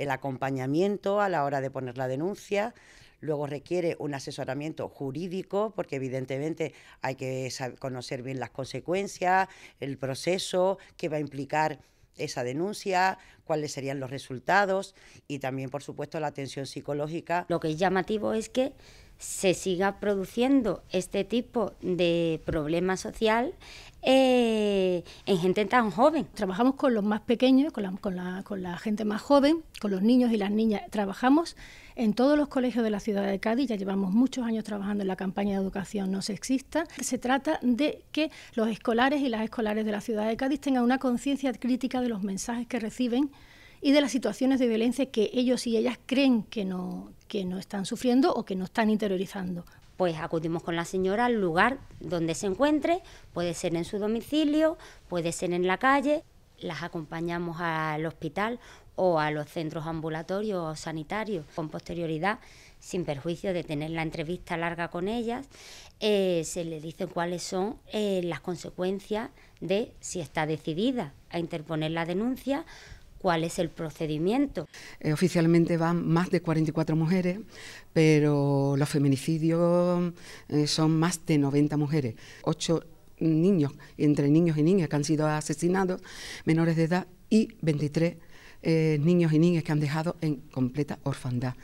el acompañamiento a la hora de poner la denuncia. Luego requiere un asesoramiento jurídico, porque evidentemente hay que conocer bien las consecuencias, el proceso que va a implicar esa denuncia, cuáles serían los resultados y también, por supuesto, la atención psicológica. Lo que es llamativo es que se siga produciendo este tipo de problema social eh, en gente tan joven. Trabajamos con los más pequeños, con la, con la, gente más joven, con los niños y las niñas. Trabajamos en todos los colegios de la ciudad de Cádiz, ya llevamos muchos años trabajando en la campaña de educación no sexista. Se trata de que los escolares y las escolares de la ciudad de Cádiz tengan una conciencia crítica de los mensajes que reciben y de las situaciones de violencia que ellos y ellas creen que no, que no están sufriendo o que no están interiorizando. Pues acudimos con la señora al lugar donde se encuentre, puede ser en su domicilio, puede ser en la calle, las acompañamos al hospital o a los centros ambulatorios o sanitarios con posterioridad sin perjuicio de tener la entrevista larga con ellas, eh, se le dicen cuáles son eh, las consecuencias de si está decidida a interponer la denuncia cuál es el procedimiento. Eh, oficialmente van más de 44 mujeres, pero los feminicidios eh, son más de 90 mujeres, ocho niños, entre niños y niñas que han sido asesinados, menores de edad, y 23 eh, niños y niñas que han dejado en completa orfandad.